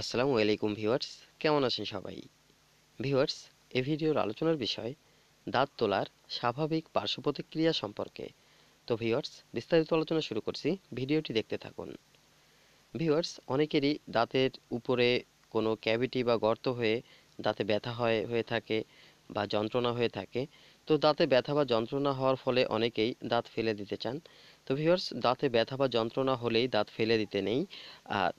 আসসালামু আলাইকুম ভিউয়ার্স কেমন আছেন সবাই ভিউয়ার্স এ ভিডিওর আলোচনার বিষয় দাঁত তোলার স্বাভাবিক পার্শ্ব প্রতিক্রিয়া সম্পর্কে তো ভিউয়ার্স বিস্তারিত আলোচনা শুরু করছি ভিডিওটি দেখতে থাকুন ভিউয়ার্স অনেকেরই দাঁতের উপরে কোনো ক্যাভিটি বা গর্ত হয়ে দাঁতে ব্যথা হয় হয়ে থাকে বা যন্ত্রণা হয়ে থাকে তো দাঁতে ব্যথা বা যন্ত্রণা হওয়ার ফলে অনেকেই দাঁত ফেলে দিতে চান তো ভিউয়ার্স দাঁতে ব্যথা বা যন্ত্রণা হলেই দাঁত ফেলে দিতে নেই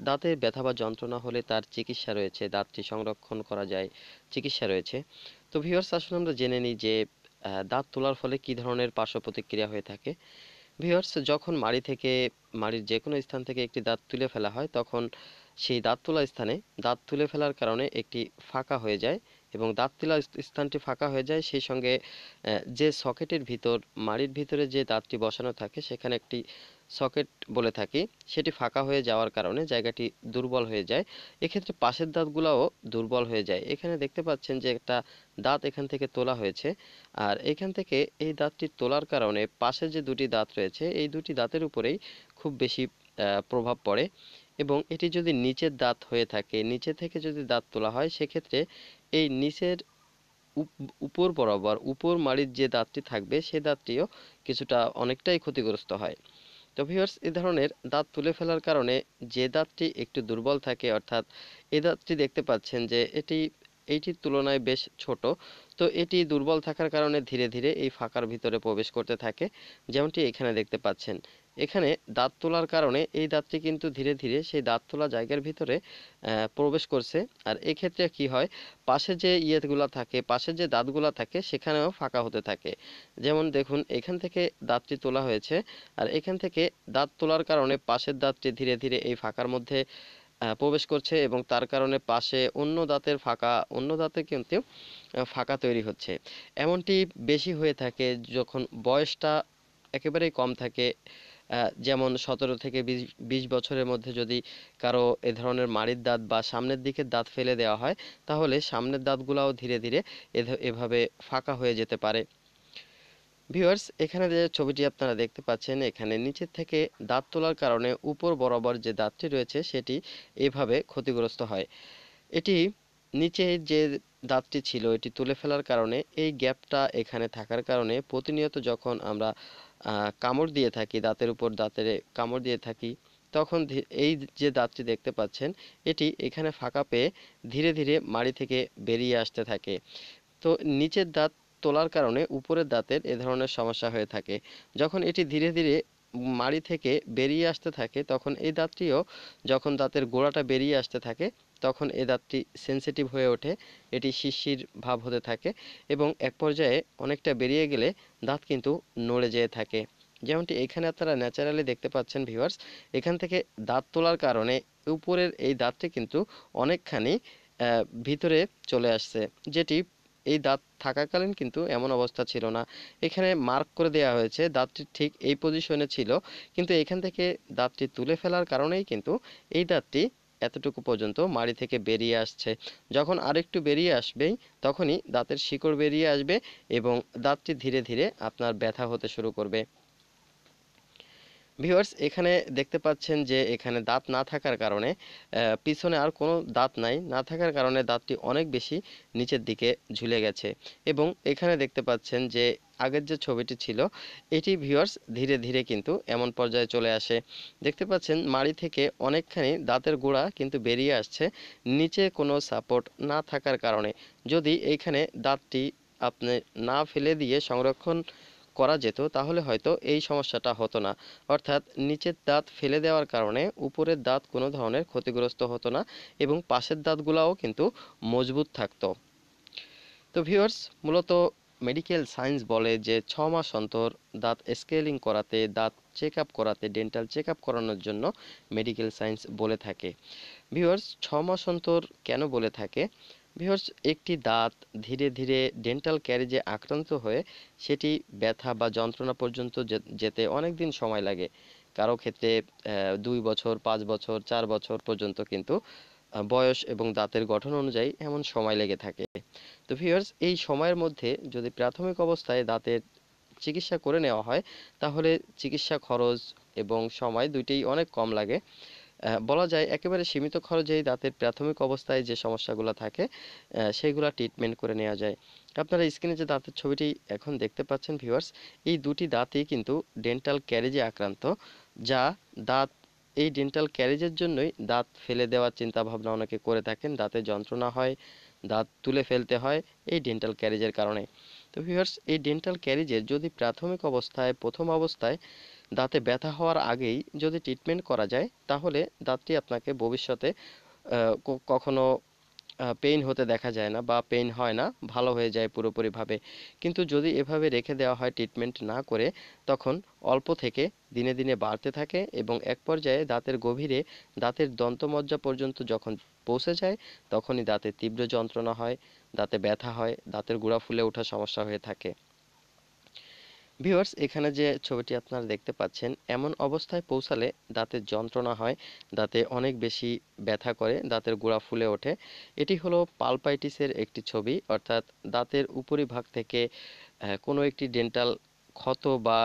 দাঁতে ব্যথা বা যন্ত্রণা হলে তার চিকিৎসা রয়েছে দাঁতটি সংরক্ষণ করা যায় চিকিৎসা রয়েছে তো ভিউয়ার্স আসলে আমরা জেনে নিই যে দাঁত তোলার ফলে কি ধরনের পার্শ্ব প্রতিক্রিয়া হয়ে থাকে ভিউয়ার্স যখন মাড়ি থেকে মাড়ির যে কোনো স্থান থেকে একটি দাঁত তুলে ফেলা হয় তখন সেই দাঁত তোলা স্থানে দাঁত তুলে ফেলার কারণে একটি ফাঁকা হয়ে যায় এবং দাঁত তোলা স্থানটি ফাঁকা হয়ে যায় সেই সঙ্গে যে সকেটের ভিতর মাড়ির ভিতরে যে দাঁতটি বসানো থাকে সেখানে একটি সকেট বলে থাকি সেটি ফাঁকা হয়ে যাওয়ার কারণে জায়গাটি দুর্বল হয়ে যায় এক্ষেত্রে পাশের দাঁতগুলোও দুর্বল হয়ে যায় এখানে দেখতে পাচ্ছেন যে একটা দাঁত এখান থেকে তোলা হয়েছে আর এখান থেকে এই দাঁতটি তোলার কারণে পাশে যে দুটি দাঁত রয়েছে এই দুটি দাঁতের উপরেই খুব বেশি প্রভাব পড়ে এবং এটি যদি নিচের দাঁত হয়ে থাকে নিচে থেকে যদি দাঁত তোলা হয় সেক্ষেত্রে এই নিচের উপর বরাবর উপর মাড়ির যে দাঁতটি থাকবে সে দাঁতটিও কিছুটা অনেকটাই ক্ষতিগ্রস্ত হয় তো ভিউয়ার্স এ ধরনের দাঁত তুলে ফেলার কারণে যে দাঁতটি একটু দুর্বল থাকে অর্থাৎ এই দাঁতটি দেখতে পাচ্ছেন যে এটি এইটির তুলনায় বেশ ছোট তো এটি দুর্বল থাকার কারণে ধীরে ধীরে এই ফাঁকার ভিতরে প্রবেশ করতে থাকে যেমনটি এখানে দেখতে পাচ্ছেন এখানে দাঁত তোলার কারণে এই দাঁতটি কিন্তু ধীরে ধীরে সেই দাঁত তোলা জায়গার ভিতরে প্রবেশ করছে আর এক্ষেত্রে কি হয় পাশে যে ইয়েগুলো থাকে পাশে যে দাঁতগুলো থাকে সেখানেও ফাঁকা হতে থাকে যেমন দেখুন এখান থেকে দাঁতটি তোলা হয়েছে আর এখান থেকে দাঁত তোলার কারণে পাশের দাঁতটি ধীরে ধীরে এই ফাঁকার মধ্যে প্রবেশ করছে এবং তার কারণে পাশে অন্য দাঁতের ফাঁকা অন্য দাঁতে কিন্তু ফাঁকা তৈরি হচ্ছে এমনটি বেশি হয়ে থাকে যখন বয়সটা একেবারেই কম থাকে যেমন সতেরো থেকে বিশ বছরের মধ্যে যদি কারো এ ধরনের মাড়ির দাঁত বা সামনের দিকে দাঁত ফেলে দেওয়া হয় তাহলে সামনের দাঁতগুলাও ধীরে ধীরে এভাবে ফাঁকা হয়ে যেতে পারে ভিউয়ার্স এখানে যে ছবিটি আপনারা দেখতে পাচ্ছেন এখানে নিচের থেকে দাঁত তোলার কারণে উপর বরাবর যে দাঁতটি রয়েছে সেটি এভাবে ক্ষতিগ্রস্ত হয় এটি নিচে যে দাঁতটি ছিল এটি তুলে ফেলার কারণে এই গ্যাপটা এখানে থাকার কারণে প্রতিনিয়ত যখন আমরা কামড় দিয়ে থাকি দাঁতের উপর দাঁতের কামড় দিয়ে থাকি তখন এই যে দাঁতটি দেখতে পাচ্ছেন এটি এখানে ফাঁকা পেয়ে ধীরে ধীরে মাড়ি থেকে বেরিয়ে আসতে থাকে তো নিচের দাঁত তোলার কারণে উপরের দাঁতের এ ধরনের সমস্যা হয়ে থাকে যখন এটি ধীরে ধীরে মাড়ি থেকে বেরিয়ে আসতে থাকে তখন এই দাঁতটিও যখন দাঁতের গোড়াটা বেরিয়ে আসতে থাকে তখন এ দাঁতটি সেন্সিটিভ হয়ে ওঠে এটি শিরশির ভাব হতে থাকে এবং এক পর্যায়ে অনেকটা বেরিয়ে গেলে দাঁত কিন্তু নড়ে যেয়ে থাকে যেমনটি এখানে আপনারা ন্যাচারালি দেখতে পাচ্ছেন ভিউয়ার্স এখান থেকে দাঁত তোলার কারণে উপরের এই দাঁতটি কিন্তু অনেকখানি ভিতরে চলে আসছে যেটি এই দাঁত থাকাকালীন কিন্তু এমন অবস্থা ছিল না এখানে মার্ক করে দেওয়া হয়েছে দাঁতটি ঠিক এই পজিশনে ছিল কিন্তু এখান থেকে দাঁতটি তুলে ফেলার কারণেই কিন্তু এই দাঁতটি এতটুকু পর্যন্ত মাড়ি থেকে বেরিয়ে আসছে যখন আরেকটু বেরিয়ে আসবেই তখনই দাঁতের শিকড় বেরিয়ে আসবে এবং দাঁতটি ধীরে ধীরে আপনার ব্যথা হতে শুরু করবে ভিউয়ার্স এখানে দেখতে পাচ্ছেন যে এখানে দাঁত না থাকার কারণে পিছনে আর কোনো দাঁত নাই না থাকার কারণে দাঁতটি অনেক বেশি নিচের দিকে ঝুলে গেছে এবং এখানে দেখতে পাচ্ছেন যে আগের যে ছবিটি ছিল এটি ভিউয়ার্স ধীরে ধীরে কিন্তু এমন পর্যায়ে চলে আসে দেখতে পাচ্ছেন মাড়ি থেকে অনেকখানি দাঁতের গোড়া কিন্তু বেরিয়ে আসছে নিচে কোনো সাপোর্ট না থাকার কারণে যদি এইখানে দাঁতটি আপনি না ফেলে দিয়ে সংরক্ষণ করা যেত তাহলে হয়তো এই সমস্যাটা হতো না অর্থাৎ নিচের দাঁত ফেলে দেওয়ার কারণে উপরের দাঁত কোনো ধরনের ক্ষতিগ্রস্ত হতো না এবং পাশের দাঁতগুলাও কিন্তু মজবুত থাকতো তো ভিউয়ার্স মূলত মেডিকেল সায়েন্স বলে যে ছ মাস অন্তর দাঁত স্কেলিং করাতে দাঁত চেক আপ করাতে ডেন্টাল চেক আপ করানোর জন্য মেডিকেল সায়েন্স বলে থাকে ভিউয়ার্স ছ মাস অন্তর কেন বলে থাকে ভিউয়ার্স একটি দাঁত ধীরে ধীরে ডেন্টাল ক্যারিজে আক্রান্ত হয়ে সেটি ব্যথা বা যন্ত্রণা পর্যন্ত যেতে অনেক দিন সময় লাগে কারো ক্ষেত্রে দুই বছর পাঁচ বছর চার বছর পর্যন্ত কিন্তু বয়স এবং দাঁতের গঠন অনুযায়ী এমন সময় লেগে থাকে তো ভিউয়ার্স এই সময়ের মধ্যে যদি প্রাথমিক অবস্থায় দাঁতের চিকিৎসা করে নেওয়া হয় তাহলে চিকিৎসা খরচ এবং সময় দুইটিই অনেক কম লাগে বলা যায় একেবারে সীমিত খরচেই দাঁতের প্রাথমিক অবস্থায় যে সমস্যাগুলো থাকে সেগুলো ট্রিটমেন্ট করে নেওয়া যায় আপনারা স্ক্রিনে যে দাঁতের ছবিটি এখন দেখতে পাচ্ছেন ভিউয়ার্স এই দুটি দাঁতই কিন্তু ডেন্টাল ক্যারেজে আক্রান্ত যা দাঁত এই ডেন্টাল ক্যারেজের জন্যই দাঁত ফেলে দেওয়ার চিন্তা ভাবনা অনেকে করে থাকেন দাঁতে যন্ত্রণা হয় দাঁত তুলে ফেলতে হয় এই ডেন্টাল ক্যারেজের কারণে তো ভিউয়ার্স এই ডেন্টাল ক্যারেজের যদি প্রাথমিক অবস্থায় প্রথম অবস্থায় দাঁতে ব্যথা হওয়ার আগেই যদি ট্রিটমেন্ট করা যায় তাহলে দাঁতটি আপনাকে ভবিষ্যতে কখনো পেইন হতে দেখা যায় না বা পেইন হয় না ভালো হয়ে যায় পুরোপুরিভাবে কিন্তু যদি এভাবে রেখে দেওয়া হয় ট্রিটমেন্ট না করে তখন অল্প থেকে দিনে দিনে বাড়তে থাকে এবং এক পর্যায়ে দাঁতের গভীরে দাঁতের দন্তমজ্জা পর্যন্ত যখন পৌঁছে যায় তখনই দাঁতে তীব্র যন্ত্রণা হয় দাঁতে ব্যথা হয় দাঁতের গুঁড়া ফুলে ওঠার সমস্যা হয়ে থাকে ভিউয়ার্স এখানে যে ছবিটি আপনারা দেখতে পাচ্ছেন এমন অবস্থায় পৌঁছালে দাঁতে যন্ত্রণা হয় দাঁতে অনেক বেশি ব্যথা করে দাঁতের গোড়া ফুলে ওঠে এটি হলো পালপাইটিসের একটি ছবি অর্থাৎ দাঁতের উপরিভাগ থেকে কোনো একটি ডেন্টাল ক্ষত বা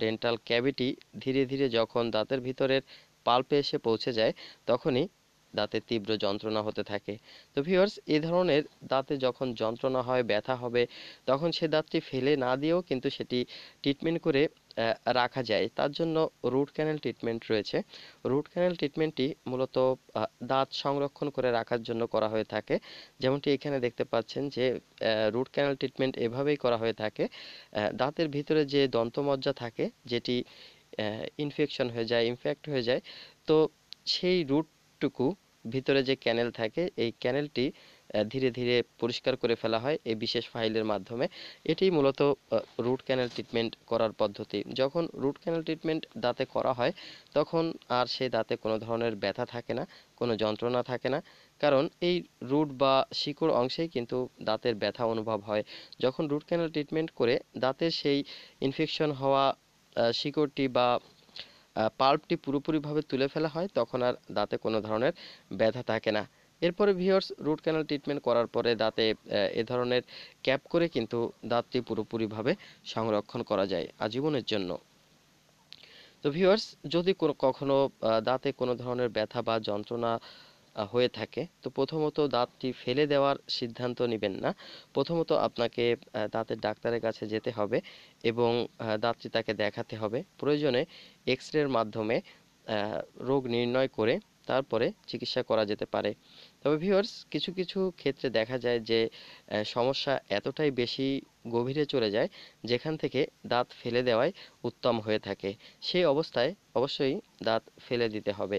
ডেন্টাল ক্যাভিটি ধীরে ধীরে যখন দাঁতের ভিতরের পাল্পে এসে পৌঁছে যায় তখনই দাঁতে তীব্র যন্ত্রণা হতে থাকে তো ভিউয়ার্স এ ধরনের দাঁতে যখন যন্ত্রণা হয় ব্যথা হবে তখন সে দাঁতটি ফেলে না দিয়েও কিন্তু সেটি ট্রিটমেন্ট করে রাখা যায় তার জন্য রুট ক্যানেল ট্রিটমেন্ট রয়েছে রুট ক্যানেল ট্রিটমেন্টটি মূলত দাঁত সংরক্ষণ করে রাখার জন্য করা হয়ে থাকে যেমনটি এখানে দেখতে পাচ্ছেন যে রুট ক্যানেল ট্রিটমেন্ট এভাবেই করা হয়ে থাকে দাঁতের ভিতরে যে দন্তমজ্জা থাকে যেটি ইনফেকশন হয়ে যায় ইনফেক্ট হয়ে যায় তো সেই রুটটুকু ভিতরে যে ক্যানেল থাকে এই ক্যানেলটি ধীরে ধীরে পরিষ্কার করে ফেলা হয় এই বিশেষ ফাইলের মাধ্যমে এটি মূলত রুট ক্যানেল ট্রিটমেন্ট করার পদ্ধতি যখন রুট ক্যানেল ট্রিটমেন্ট দাঁতে করা হয় তখন আর সেই দাঁতে কোনো ধরনের ব্যথা থাকে না কোনো যন্ত্রণা থাকে না কারণ এই রুট বা শিকড় অংশেই কিন্তু দাঁতের ব্যথা অনুভব হয় যখন রুট ক্যানেল ট্রিটমেন্ট করে দাঁতের সেই ইনফেকশন হওয়া শিকড়টি বা পাল্পটি পুরোপুরিভাবে তুলে ফেলা হয় তখন আর দাঁতে কোনো ধরনের ব্যথা থাকে না এরপরে ভিওর্স রুট ক্যানাল ট্রিটমেন্ট করার পরে দাঁতে এ ধরনের ক্যাপ করে কিন্তু দাঁতটি পুরোপুরিভাবে সংরক্ষণ করা যায় আজীবনের জন্য তো ভিওর্স যদি কখনো দাঁতে কোনো ধরনের ব্যথা বা যন্ত্রণা হয়ে থাকে তো প্রথমত দাঁতটি ফেলে দেওয়ার সিদ্ধান্ত নেবেন না প্রথমত আপনাকে দাঁতের ডাক্তারের কাছে যেতে হবে এবং দাঁতটি তাকে দেখাতে হবে প্রয়োজনে এক্স রের মাধ্যমে রোগ নির্ণয় করে তারপরে চিকিৎসা করা যেতে পারে তবে ভিউয়ার্স কিছু কিছু ক্ষেত্রে দেখা যায় যে সমস্যা এতটাই বেশি গভীরে চলে যায় যেখান থেকে দাঁত ফেলে দেওয়াই উত্তম হয়ে থাকে সেই অবস্থায় অবশ্যই দাঁত ফেলে দিতে হবে